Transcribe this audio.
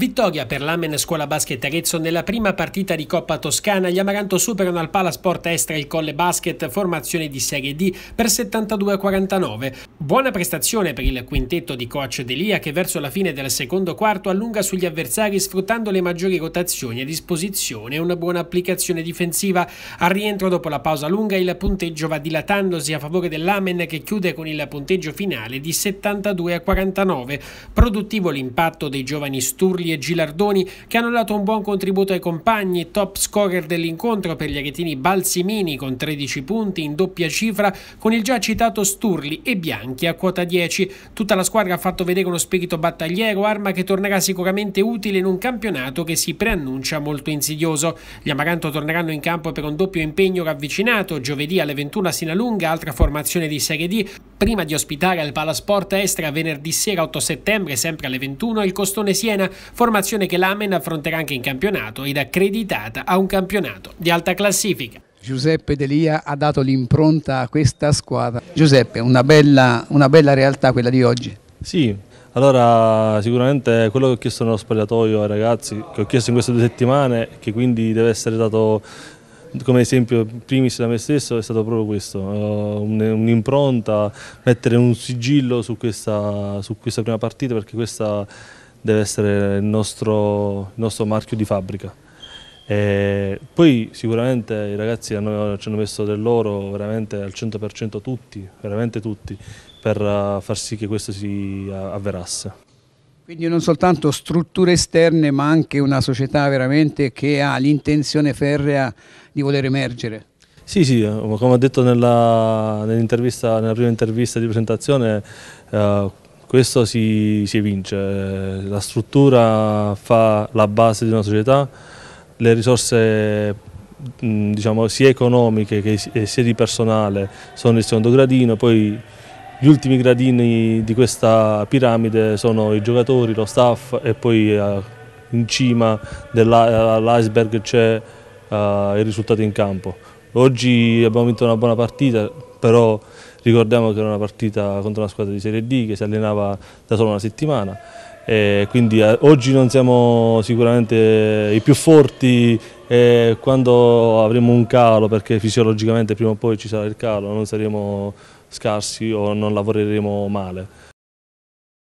Vittoria per l'Amen Scuola Basket Arezzo nella prima partita di Coppa Toscana. Gli Amaranto superano al Palasport Estra il Colle Basket, formazione di Serie D, per 72-49. Buona prestazione per il quintetto di coach Delia che verso la fine del secondo quarto allunga sugli avversari sfruttando le maggiori rotazioni a disposizione e una buona applicazione difensiva. Al rientro dopo la pausa lunga il punteggio va dilatandosi a favore dell'Amen che chiude con il punteggio finale di 72-49. Produttivo l'impatto dei giovani Sturli e Gilardoni che hanno dato un buon contributo ai compagni, top scorer dell'incontro per gli aretini Balsimini con 13 punti in doppia cifra con il già citato Sturli e Bianchi a quota 10. Tutta la squadra ha fatto vedere uno spirito battagliero, arma che tornerà sicuramente utile in un campionato che si preannuncia molto insidioso. Gli Amaranto torneranno in campo per un doppio impegno ravvicinato, giovedì alle 21 a Sinalunga, altra formazione di Serie D, prima di ospitare al Palasport Estra venerdì sera 8 settembre sempre alle 21 il Costone Siena, formazione che l'Amen affronterà anche in campionato ed accreditata a un campionato di alta classifica. Giuseppe Delia ha dato l'impronta a questa squadra. Giuseppe, una bella, una bella realtà quella di oggi. Sì, allora sicuramente quello che ho chiesto nello spogliatoio ai ragazzi, che ho chiesto in queste due settimane, che quindi deve essere dato come esempio primis da me stesso è stato proprio questo, eh, un'impronta, mettere un sigillo su questa, su questa prima partita perché questa deve essere il nostro, il nostro marchio di fabbrica. E poi sicuramente i ragazzi hanno, ci hanno messo del loro veramente al 100% tutti, veramente tutti, per eh, far sì che questo si eh, avverasse. Quindi non soltanto strutture esterne ma anche una società veramente che ha l'intenzione ferrea di voler emergere. Sì, sì, eh, come ho detto nella, nella prima intervista di presentazione, eh, questo si, si evince, la struttura fa la base di una società, le risorse diciamo, sia economiche che eh, sia di personale sono il secondo gradino, poi gli ultimi gradini di questa piramide sono i giocatori, lo staff e poi eh, in cima all'iceberg c'è eh, il risultato in campo. Oggi abbiamo vinto una buona partita, però ricordiamo che era una partita contro una squadra di Serie D che si allenava da solo una settimana eh, quindi oggi non siamo sicuramente eh, i più forti eh, quando avremo un calo perché fisiologicamente prima o poi ci sarà il calo non saremo scarsi o non lavoreremo male